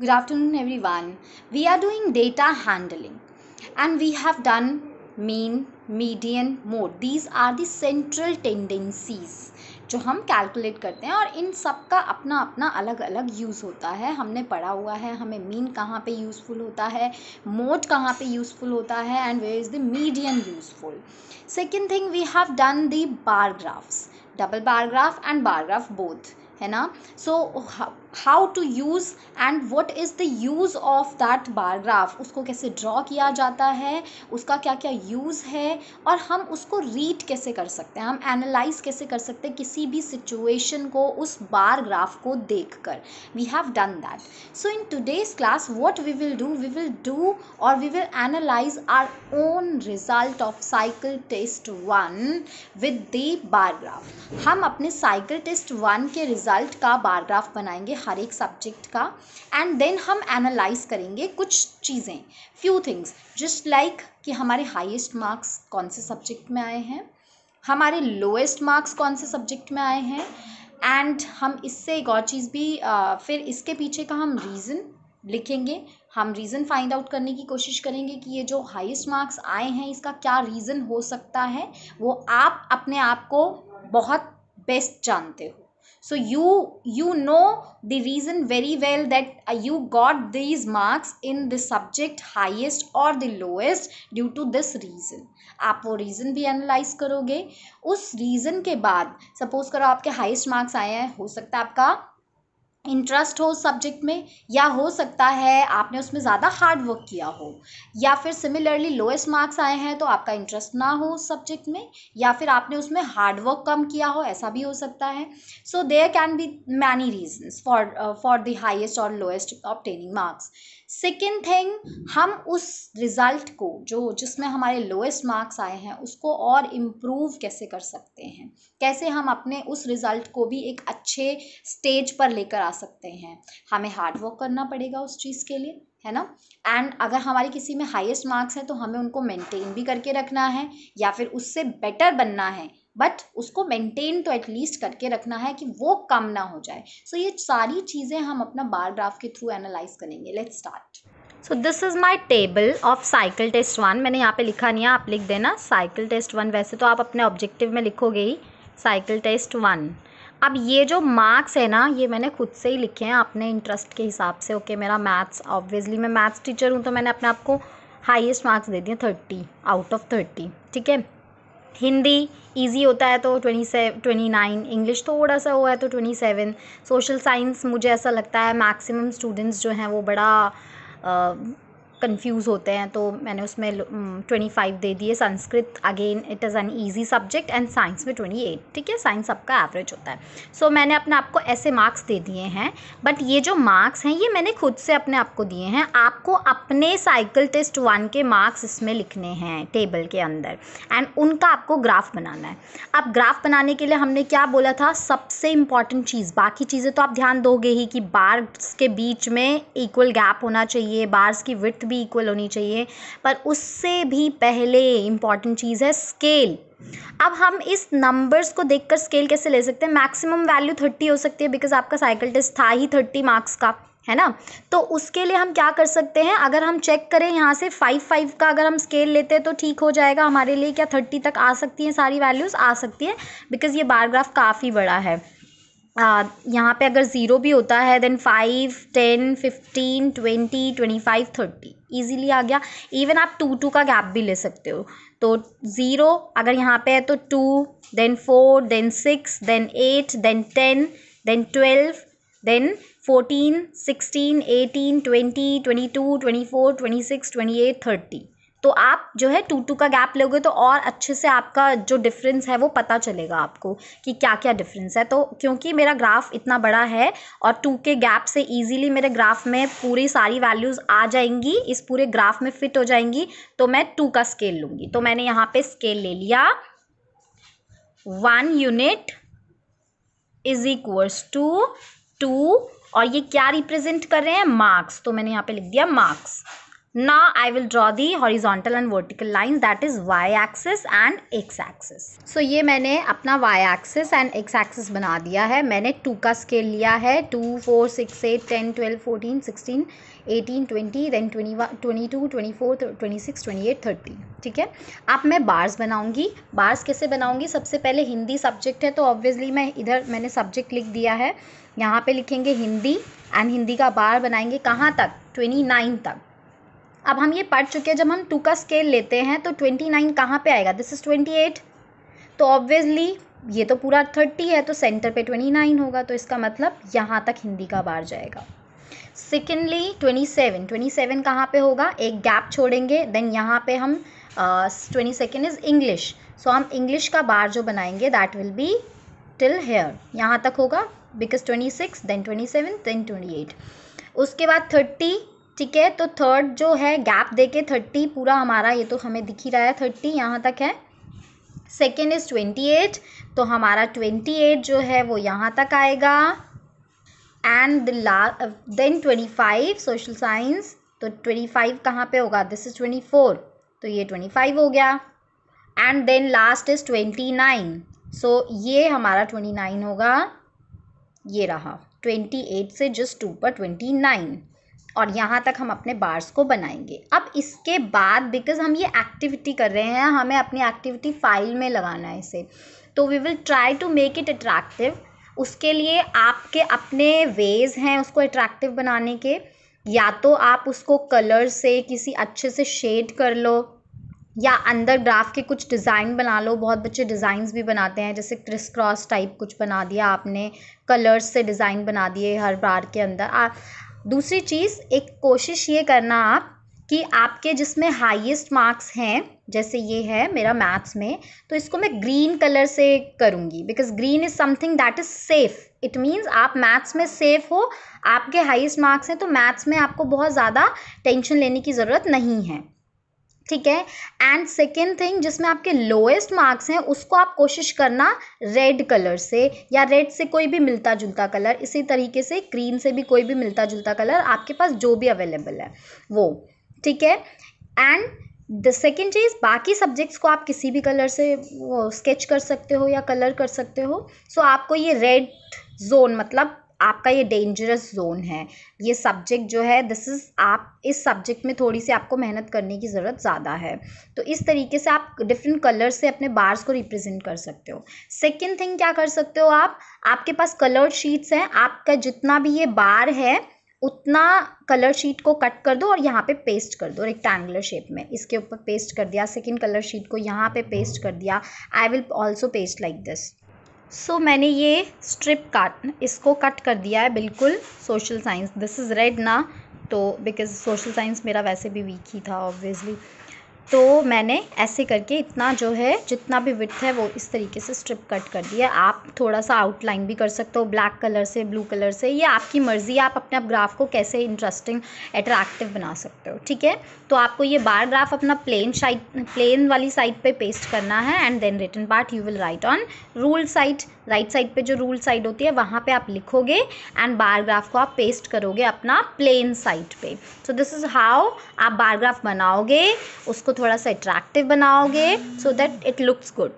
good afternoon everyone we are doing data handling and we have done mean median mode these are the central tendencies जो हम calculate करते हैं और इन सब का अपना अपना अलग अलग यूज़ होता है हमने पढ़ा हुआ है हमें मीन कहाँ पे यूज़फुल होता है मोड कहाँ पे यूज़फुल होता है and where is the medium useful second thing we have done the bar graphs double bar graph and bar graph both है ना so so, how to use and what is the use of that bar graph उसको कैसे draw किया जाता है उसका क्या क्या यूज़ है और हम उसको रीड कैसे कर सकते हैं हम एनालाइज कैसे कर सकते हैं किसी भी सिचुएशन को उस बारग्राफ को देख कर we have done that so in today's class what we will do we will do और we will analyse our own result of cycle test one with the bar graph हम अपने साइकिल टेस्ट वन के result का bar graph बनाएंगे हर एक subject का and then हम एनालाइज करेंगे कुछ चीज़ें फ्यू थिंग्स जस्ट लाइक कि हमारे हाईएस्ट मार्क्स कौन से सब्जेक्ट में आए हैं हमारे लोएस्ट मार्क्स कौन से सब्जेक्ट में आए हैं एंड हम इससे एक और चीज़ भी आ, फिर इसके पीछे का हम रीज़न लिखेंगे हम रीज़न फाइंड आउट करने की कोशिश करेंगे कि ये जो हाईएस्ट मार्क्स आए हैं इसका क्या रीज़न हो सकता है वो आप अपने आप को बहुत बेस्ट जानते हो so you you know the reason very well that you got these marks in the subject highest or the lowest due to this reason आप वो रीज़न भी एनालाइज करोगे उस रीज़न के बाद सपोज करो आपके हाईएस्ट मार्क्स आए हैं हो सकता है आपका इंटरेस्ट हो उस सब्जेक्ट में या हो सकता है आपने उसमें ज़्यादा हार्ड वर्क किया हो या फिर सिमिलरली लोएस्ट मार्क्स आए हैं तो आपका इंटरेस्ट ना हो उस सब्जेक्ट में या फिर आपने उसमें हार्ड वर्क कम किया हो ऐसा भी हो सकता है so there can be many reasons for for the highest और lowest obtaining marks second thing हम उस रिज़ल्ट को जो जिसमें हमारे लोएस्ट मार्क्स आए हैं उसको और इम्प्रूव कैसे कर सकते हैं कैसे हम अपने उस रिज़ल्ट को भी एक अच्छे स्टेज पर लेकर आ सकते हैं हमें हार्ड वर्क करना पड़ेगा उस चीज़ के लिए है ना एंड अगर हमारे किसी में हाईएस्ट मार्क्स है तो हमें उनको मेंटेन भी करके रखना है या फिर उससे बेटर बनना है बट उसको मेंटेन तो एटलीस्ट करके रखना है कि वो कम ना हो जाए सो so, ये सारी चीज़ें हम अपना बार ग्राफ के थ्रू एनालाइज करेंगे let's start so this is my table of cycle test one मैंने यहाँ पे लिखा नहीं है आप लिख देना साइकिल टेस्ट वन वैसे तो आप अपने ऑब्जेक्टिव में लिखोगे ही साइकिल टेस्ट वन अब ये जो मार्क्स है ना ये मैंने खुद से ही लिखे हैं अपने इंटरेस्ट के हिसाब से ओके okay, मेरा मैथ्स ऑब्वियसली मैं मैथ्स टीचर हूँ तो मैंने अपने आपको को हाइएस्ट मार्क्स दे दिए थर्टी आउट ऑफ थर्टी ठीक है हिंदी ईजी होता है तो ट्वेंटी से ट्वेंटी नाइन इंग्लिश थोड़ा सा हुआ है तो ट्वेंटी सेवन सोशल साइंस मुझे ऐसा लगता है मैक्सिमम स्टूडेंट्स जो हैं वो बड़ा कंफ्यूज होते हैं तो मैंने उसमें ट्वेंटी फाइव दे दिए Sanskrit again it is an easy subject and science में ट्वेंटी एट ठीक है साइंस आपका एवरेज होता है सो so, मैंने अपने आप को ऐसे मार्क्स दे दिए हैं बट ये जो मार्क्स हैं ये मैंने खुद से अपने आप को दिए हैं आपको अपने साइकिल टेस्ट वन के मार्क्स इसमें लिखने हैं टेबल के अंदर एंड उनका आपको ग्राफ बनाना है अब ग्राफ बनाने के लिए हमने क्या बोला था सबसे इंपॉर्टेंट चीज़ बाकी चीज़ें तो आप ध्यान दोगे ही कि बार्स के बीच में इक्वल गैप होना चाहिए बार्स की विथ भी इक्वल होनी चाहिए पर उससे भी पहले इम्पॉर्टेंट चीज़ है स्केल अब हम इस नंबर्स को देखकर स्केल कैसे ले सकते हैं मैक्सिमम वैल्यू थर्टी हो सकती है बिकॉज आपका साइकिल टेस्ट था ही थर्टी मार्क्स का है ना तो उसके लिए हम क्या कर सकते हैं अगर हम चेक करें यहाँ से फाइव फाइव का अगर हम स्केल लेते हैं तो ठीक हो जाएगा हमारे लिए क्या थर्टी तक आ सकती हैं सारी वैल्यूज़ आ सकती है बिकॉज़ ये बारग्राफ काफ़ी बड़ा है यहाँ पे अगर ज़ीरो भी होता है then five ten fifteen twenty twenty five thirty easily आ गया इवन आप टू टू का गैप भी ले सकते हो तो ज़ीरो अगर यहाँ पे है तो two then four then six then eight then ten then twelve then fourteen sixteen eighteen twenty twenty two twenty four twenty six twenty eight thirty तो आप जो है टू टू का गैप लोगे तो और अच्छे से आपका जो डिफरेंस है वो पता चलेगा आपको कि क्या क्या डिफरेंस है तो क्योंकि मेरा ग्राफ इतना बड़ा है और टू के गैप से ईजिली मेरे ग्राफ में पूरी सारी वैल्यूज़ आ जाएंगी इस पूरे ग्राफ में फिट हो जाएंगी तो मैं टू का स्केल लूँगी तो मैंने यहाँ पे स्केल ले लिया one unit is equals to two और ये क्या रिप्रेजेंट कर रहे हैं मार्क्स तो मैंने यहाँ पे लिख दिया marks Now I will draw the horizontal and vertical lines that is y axis and x axis. So ये मैंने अपना y axis and x axis बना दिया है मैंने टू का स्केल लिया है two four six eight ten twelve fourteen sixteen eighteen twenty then twenty one twenty two twenty four twenty six twenty eight thirty ठीक है अब मैं बार्स बनाऊँगी बार्स कैसे बनाऊँगी सबसे पहले हिंदी सब्जेक्ट है तो ऑब्वियसली मैं इधर मैंने सब्जेक्ट लिख दिया है यहाँ पर लिखेंगे हिंदी एंड हिंदी का बार बनाएंगे कहाँ तक ट्वेंटी नाइन तक अब हम ये पढ़ चुके हैं जब हम टू का स्केल लेते हैं तो ट्वेंटी नाइन कहाँ पर आएगा दिस इज़ ट्वेंटी एट तो ऑब्वियसली ये तो पूरा थर्टी है तो सेंटर पे ट्वेंटी नाइन होगा तो इसका मतलब यहाँ तक हिंदी का बार जाएगा secondly twenty seven twenty seven कहाँ पर होगा एक गैप छोड़ेंगे देन यहाँ पे हम twenty second is English so हम इंग्लिश का बार जो बनाएंगे that will be till here यहाँ तक होगा because twenty six then twenty seven then twenty eight उसके बाद थर्टी ठीक है तो थर्ड जो है गैप दे के थर्टी पूरा हमारा ये तो हमें दिख ही रहा है थर्टी यहाँ तक है सेकेंड इज़ ट्वेंटी एट तो हमारा ट्वेंटी एट जो है वो यहाँ तक आएगा and the law then twenty five social science तो ट्वेंटी फाइव कहाँ पर होगा दिस इज़ ट्वेंटी फोर तो ये ट्वेंटी फाइव हो गया and then last is twenty nine so ये हमारा ट्वेंटी नाइन होगा ये रहा ट्वेंटी एट से जस्ट टू पर ट्वेंटी नाइन और यहाँ तक हम अपने बार्स को बनाएंगे अब इसके बाद बिकॉज़ हम ये एक्टिविटी कर रहे हैं हमें अपनी एक्टिविटी फाइल में लगाना है इसे तो we will try to make it attractive उसके लिए आपके अपने वेज़ हैं उसको अट्रैक्टिव बनाने के या तो आप उसको कलर से किसी अच्छे से शेड कर लो या अंदर ग्राफ के कुछ डिज़ाइन बना लो बहुत बच्चे डिज़ाइंस भी बनाते हैं जैसे क्रिस क्रॉस टाइप कुछ बना दिया आपने कलर्स से डिज़ाइन बना दिए हर बार के अंदर आप दूसरी चीज़ एक कोशिश ये करना आप कि आपके जिसमें हाईएस्ट मार्क्स हैं जैसे ये है मेरा मैथ्स में तो इसको मैं ग्रीन कलर से करूँगी because green is something that is safe it means आप मैथ्स में सेफ़ हो आपके हाईएस्ट मार्क्स हैं तो मैथ्स में आपको बहुत ज़्यादा टेंशन लेने की ज़रूरत नहीं है ठीक है एंड सेकेंड थिंग जिसमें आपके लोएस्ट मार्क्स हैं उसको आप कोशिश करना रेड कलर से या रेड से कोई भी मिलता जुलता कलर इसी तरीके से ग्रीन से भी कोई भी मिलता जुलता कलर आपके पास जो भी अवेलेबल है वो ठीक है एंड द सेकेंड चीज़ बाकी सब्जेक्ट्स को आप किसी भी कलर से स्केच कर सकते हो या कलर कर सकते हो सो so, आपको ये रेड जोन मतलब आपका ये डेंजरस ज़ोन है ये सब्जेक्ट जो है दिस इज़ आप इस सब्जेक्ट में थोड़ी सी आपको मेहनत करने की ज़रूरत ज़्यादा है तो इस तरीके से आप डिफरेंट कलर से अपने बार्स को रिप्रेजेंट कर सकते हो सेकेंड थिंग क्या कर सकते हो आप आपके पास कलर शीट्स हैं आपका जितना भी ये बार है उतना कलर शीट को कट कर दो और यहाँ पे पेस्ट कर दो रेक्टेंगुलर शेप में इसके ऊपर पेस्ट कर दिया सेकंड कलर शीट को यहाँ पे पेस्ट कर दिया I will also paste like this so so, मैंने ये स्ट्रिप काट इसको कट कर दिया है बिल्कुल social science this is red ना तो बिकॉज सोशल साइंस मेरा वैसे भी वीक ही था ऑब्वियसली तो मैंने ऐसे करके इतना जो है जितना भी विथ है वो इस तरीके से स्ट्रिप कट कर दिया आप थोड़ा सा आउटलाइन भी कर सकते हो ब्लैक कलर से ब्लू कलर से ये आपकी मर्ज़ी आप अपने ग्राफ को कैसे इंटरेस्टिंग अट्रैक्टिव बना सकते हो ठीक है तो आपको ये बार ग्राफ अपना प्लेन साइड प्लेन वाली साइड पे पेस्ट करना है and then return part you will write on rule side right side पे जो रूल साइड होती है वहाँ पे आप लिखोगे एंड बारग्राफ को आप पेस्ट करोगे अपना प्लेन साइड पे सो दिस इज़ हाउ आप बारग्राफ बनाओगे उसको थोड़ा सा अट्रैक्टिव बनाओगे so that it looks good